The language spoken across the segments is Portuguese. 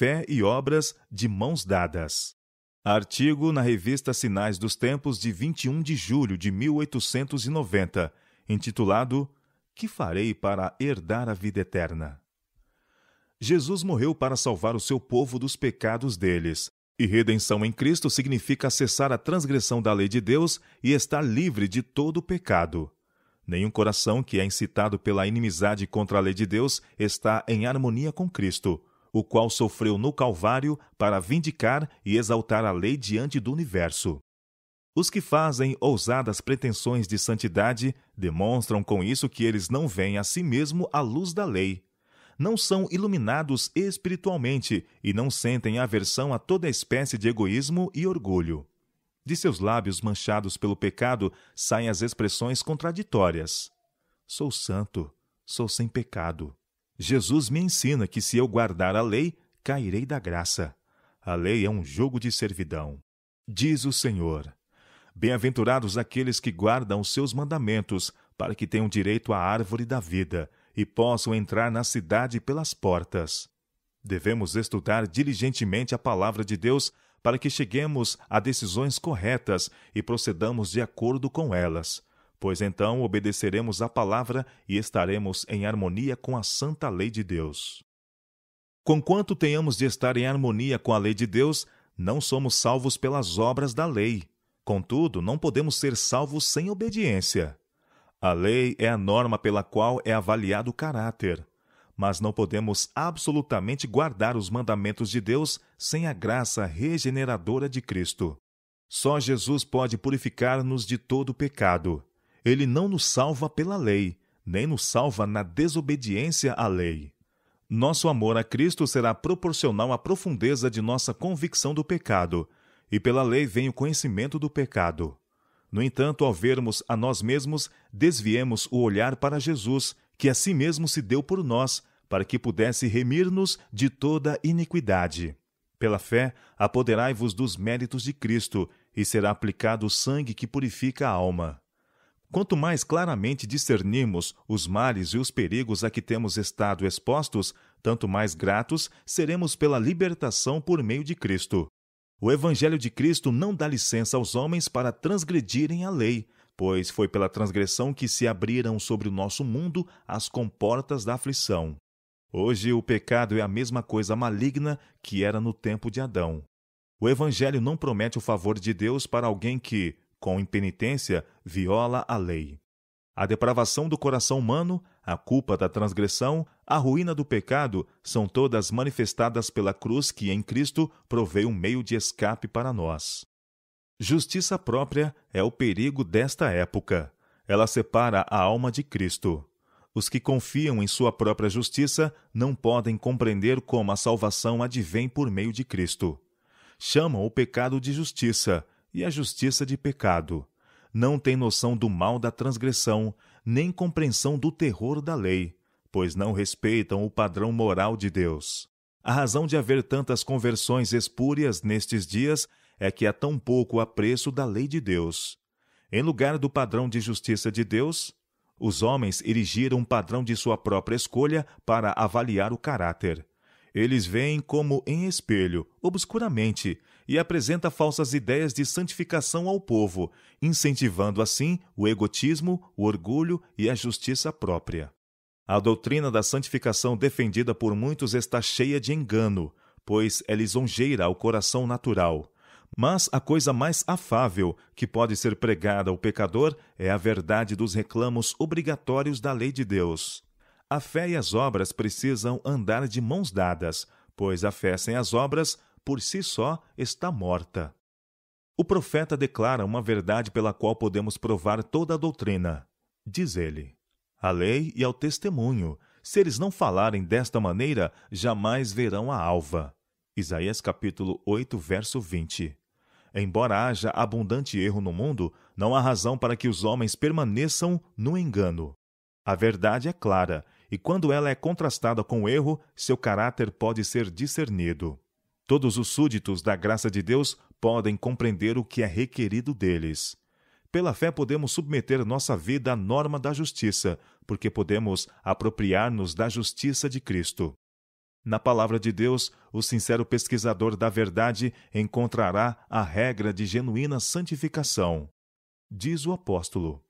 Fé e Obras de Mãos Dadas. Artigo na revista Sinais dos Tempos de 21 de julho de 1890, intitulado Que farei para herdar a vida eterna? Jesus morreu para salvar o seu povo dos pecados deles. E redenção em Cristo significa cessar a transgressão da lei de Deus e estar livre de todo o pecado. Nenhum coração que é incitado pela inimizade contra a lei de Deus está em harmonia com Cristo o qual sofreu no Calvário para vindicar e exaltar a lei diante do universo. Os que fazem ousadas pretensões de santidade demonstram com isso que eles não veem a si mesmo à luz da lei. Não são iluminados espiritualmente e não sentem aversão a toda espécie de egoísmo e orgulho. De seus lábios manchados pelo pecado saem as expressões contraditórias: Sou santo, sou sem pecado. Jesus me ensina que se eu guardar a lei, cairei da graça. A lei é um jogo de servidão. Diz o Senhor: Bem-aventurados aqueles que guardam os seus mandamentos, para que tenham direito à árvore da vida e possam entrar na cidade pelas portas. Devemos estudar diligentemente a palavra de Deus para que cheguemos a decisões corretas e procedamos de acordo com elas. Pois então obedeceremos à palavra e estaremos em harmonia com a santa lei de Deus. Conquanto tenhamos de estar em harmonia com a lei de Deus, não somos salvos pelas obras da lei. Contudo, não podemos ser salvos sem obediência. A lei é a norma pela qual é avaliado o caráter, mas não podemos absolutamente guardar os mandamentos de Deus sem a graça regeneradora de Cristo. Só Jesus pode purificar-nos de todo pecado. Ele não nos salva pela lei, nem nos salva na desobediência à lei. Nosso amor a Cristo será proporcional à profundeza de nossa convicção do pecado, e pela lei vem o conhecimento do pecado. No entanto, ao vermos a nós mesmos, desviemos o olhar para Jesus, que a si mesmo se deu por nós, para que pudesse remir-nos de toda iniquidade. Pela fé, apoderai-vos dos méritos de Cristo, e será aplicado o sangue que purifica a alma. Quanto mais claramente discernirmos os males e os perigos a que temos estado expostos, tanto mais gratos seremos pela libertação por meio de Cristo. O Evangelho de Cristo não dá licença aos homens para transgredirem a lei, pois foi pela transgressão que se abriram sobre o nosso mundo as comportas da aflição. Hoje, o pecado é a mesma coisa maligna que era no tempo de Adão. O Evangelho não promete o favor de Deus para alguém que, com impenitência, viola a lei. A depravação do coração humano, a culpa da transgressão, a ruína do pecado são todas manifestadas pela cruz que em Cristo provê um meio de escape para nós. Justiça própria é o perigo desta época. Ela separa a alma de Cristo. Os que confiam em sua própria justiça não podem compreender como a salvação advém por meio de Cristo. Chamam o pecado de justiça e a justiça de pecado. Não tem noção do mal da transgressão, nem compreensão do terror da lei, pois não respeitam o padrão moral de Deus. A razão de haver tantas conversões espúrias nestes dias é que há tão pouco apreço da lei de Deus. Em lugar do padrão de justiça de Deus, os homens erigiram um padrão de sua própria escolha para avaliar o caráter. Eles veem como em espelho, obscuramente, e apresenta falsas ideias de santificação ao povo, incentivando assim o egotismo, o orgulho e a justiça própria. A doutrina da santificação defendida por muitos está cheia de engano, pois é lisonjeira ao coração natural. Mas a coisa mais afável que pode ser pregada ao pecador é a verdade dos reclamos obrigatórios da lei de Deus. A fé e as obras precisam andar de mãos dadas, pois a fé sem as obras, por si só, está morta. O profeta declara uma verdade pela qual podemos provar toda a doutrina. Diz ele: A lei e ao testemunho, se eles não falarem desta maneira, jamais verão a alva. Isaías capítulo 8, verso 20. Embora haja abundante erro no mundo, não há razão para que os homens permaneçam no engano. A verdade é clara e quando ela é contrastada com o erro, seu caráter pode ser discernido. Todos os súditos da graça de Deus podem compreender o que é requerido deles. Pela fé podemos submeter nossa vida à norma da justiça, porque podemos apropriar-nos da justiça de Cristo. Na palavra de Deus, o sincero pesquisador da verdade encontrará a regra de genuína santificação. Diz o apóstolo: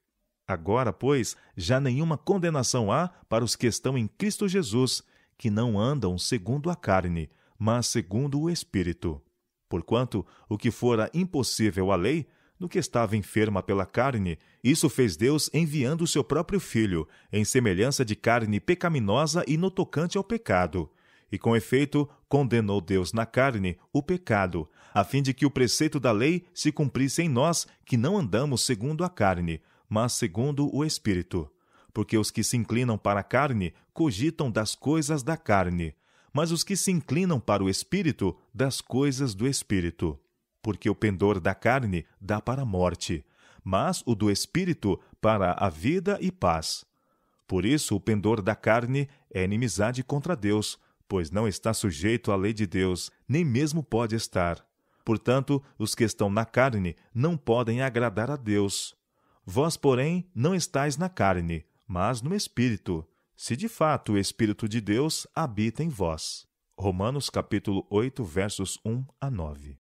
Agora, pois, já nenhuma condenação há para os que estão em Cristo Jesus, que não andam segundo a carne, mas segundo o Espírito. Porquanto, o que fora impossível à lei, no que estava enferma pela carne, isso fez Deus enviando o seu próprio Filho, em semelhança de carne pecaminosa e no tocante ao pecado. E com efeito, condenou Deus na carne o pecado, a fim de que o preceito da lei se cumprisse em nós, que não andamos segundo a carne, mas segundo o Espírito. Porque os que se inclinam para a carne cogitam das coisas da carne, mas os que se inclinam para o Espírito, das coisas do Espírito. Porque o pendor da carne dá para a morte, mas o do Espírito para a vida e paz. Por isso, o pendor da carne é inimizade contra Deus, pois não está sujeito à lei de Deus, nem mesmo pode estar. Portanto, os que estão na carne não podem agradar a Deus. Vós, porém, não estáis na carne, mas no espírito, se de fato o espírito de Deus habita em vós. Romanos capítulo 8, versos 1 a 9.